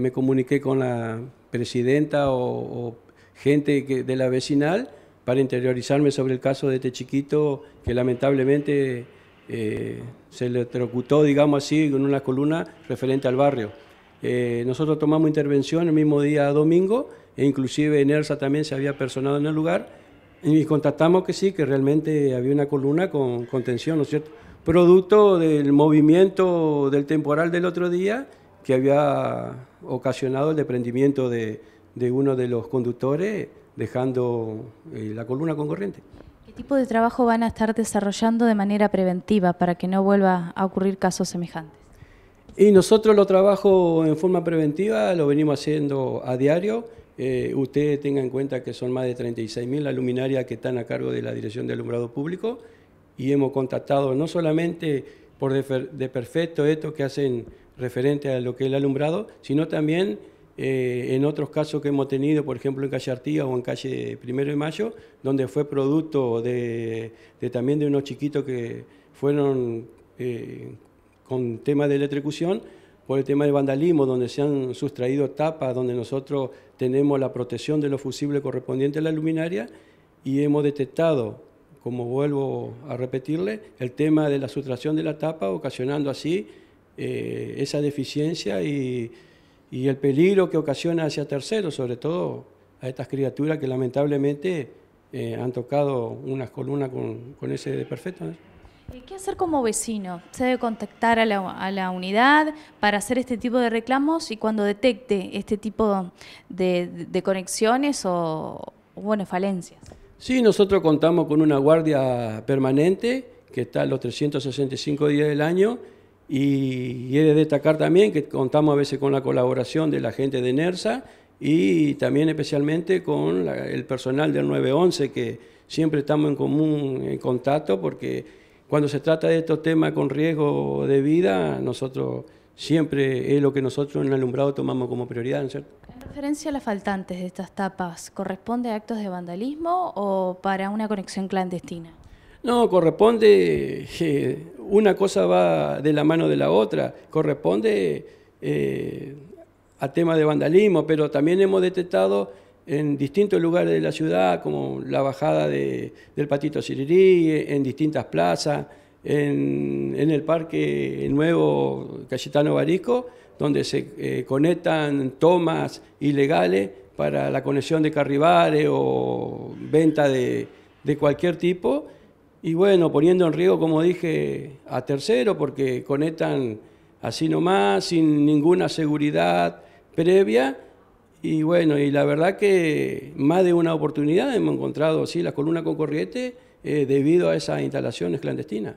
me comuniqué con la presidenta o, gente de la vecinal para interiorizarme sobre el caso de este chiquito que lamentablemente eh, se electrocutó, digamos así, con una columna referente al barrio. Eh, nosotros tomamos intervención el mismo día domingo, e inclusive ERSA también se había personado en el lugar, y contactamos que sí, que realmente había una columna con contención, ¿no es cierto? Producto del movimiento del temporal del otro día que había ocasionado el desprendimiento de, de uno de los conductores, dejando eh, la columna con corriente. ¿Qué tipo de trabajo van a estar desarrollando de manera preventiva para que no vuelva a ocurrir casos semejantes? Y nosotros lo trabajo en forma preventiva, lo venimos haciendo a diario. Eh, ustedes tengan en cuenta que son más de 36.000 las luminarias que están a cargo de la Dirección de Alumbrado Público y hemos contactado no solamente por de perfecto esto que hacen referente a lo que es el alumbrado, sino también eh, en otros casos que hemos tenido, por ejemplo en calle Artigas o en calle Primero de Mayo, donde fue producto de, también de unos chiquitos que fueron eh, con tema de electrocución por el tema del vandalismo, donde se han sustraído tapas, donde nosotros tenemos la protección de los fusibles correspondientes a la luminaria y hemos detectado, como vuelvo a repetirle, el tema de la sustracción de la tapa, ocasionando así eh, esa deficiencia y, el peligro que ocasiona hacia terceros, sobre todo a estas criaturas que lamentablemente eh, han tocado unas columnas con, ese desperfecto. ¿Qué hacer como vecino? ¿Se debe contactar a la, unidad para hacer este tipo de reclamos y cuando detecte este tipo de, conexiones o, bueno, falencias? Sí, nosotros contamos con una guardia permanente que está los 365 días del año y, he de destacar también que contamos a veces con la colaboración de la gente de NERSA y también especialmente con el personal del 911, que siempre estamos en común en contacto, porque cuando se trata de estos temas con riesgo de vida, nosotros siempre es lo que nosotros en el alumbrado tomamos como prioridad, En referencia a las faltantes de estas tapas, ¿corresponde a actos de vandalismo o para una conexión clandestina? No, corresponde eh, una cosa va de la mano de la otra, corresponde eh, a tema de vandalismo, pero también hemos detectado en distintos lugares de la ciudad, como la bajada del Patito Sirirí, en distintas plazas, en, el Parque Nuevo Cayetano Barisco, donde se eh, conectan tomas ilegales para la conexión de carribares o venta de cualquier tipo y bueno, poniendo en riesgo, como dije, a tercero porque conectan así nomás, sin ninguna seguridad previa. Y bueno, y la verdad que más de una oportunidad hemos encontrado, así la columna con corriente eh, debido a esas instalaciones clandestinas.